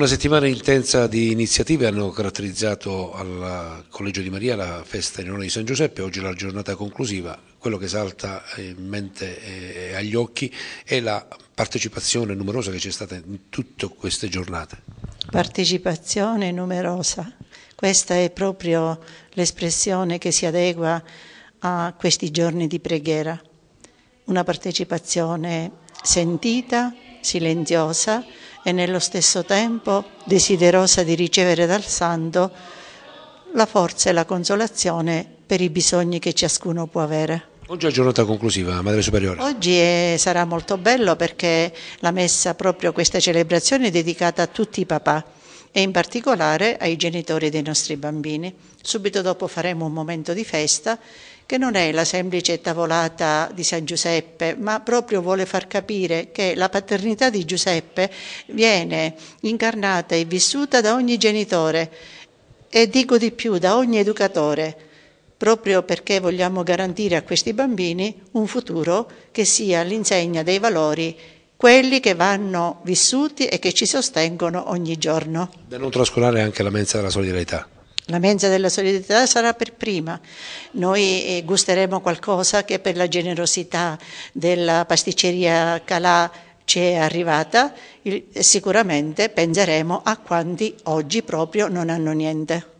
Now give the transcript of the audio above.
Una settimana intensa di iniziative hanno caratterizzato al Collegio di Maria la festa in onore di San Giuseppe, oggi la giornata conclusiva. Quello che salta eh, in mente eh, e agli occhi è la partecipazione numerosa che c'è stata in tutte queste giornate. Partecipazione numerosa, questa è proprio l'espressione che si adegua a questi giorni di preghiera. Una partecipazione sentita, silenziosa e nello stesso tempo desiderosa di ricevere dal Santo la forza e la consolazione per i bisogni che ciascuno può avere. Oggi è giornata conclusiva, Madre Superiore. Oggi è, eh, sarà molto bello perché la messa, proprio questa celebrazione, è dedicata a tutti i papà e in particolare ai genitori dei nostri bambini. Subito dopo faremo un momento di festa che non è la semplice tavolata di San Giuseppe, ma proprio vuole far capire che la paternità di Giuseppe viene incarnata e vissuta da ogni genitore e dico di più, da ogni educatore, proprio perché vogliamo garantire a questi bambini un futuro che sia all'insegna dei valori quelli che vanno vissuti e che ci sostengono ogni giorno. Da non trascurare anche la mensa della solidarietà. La mensa della solidarietà sarà per prima. Noi eh, gusteremo qualcosa che per la generosità della pasticceria Calà ci è arrivata. Sicuramente penseremo a quanti oggi proprio non hanno niente.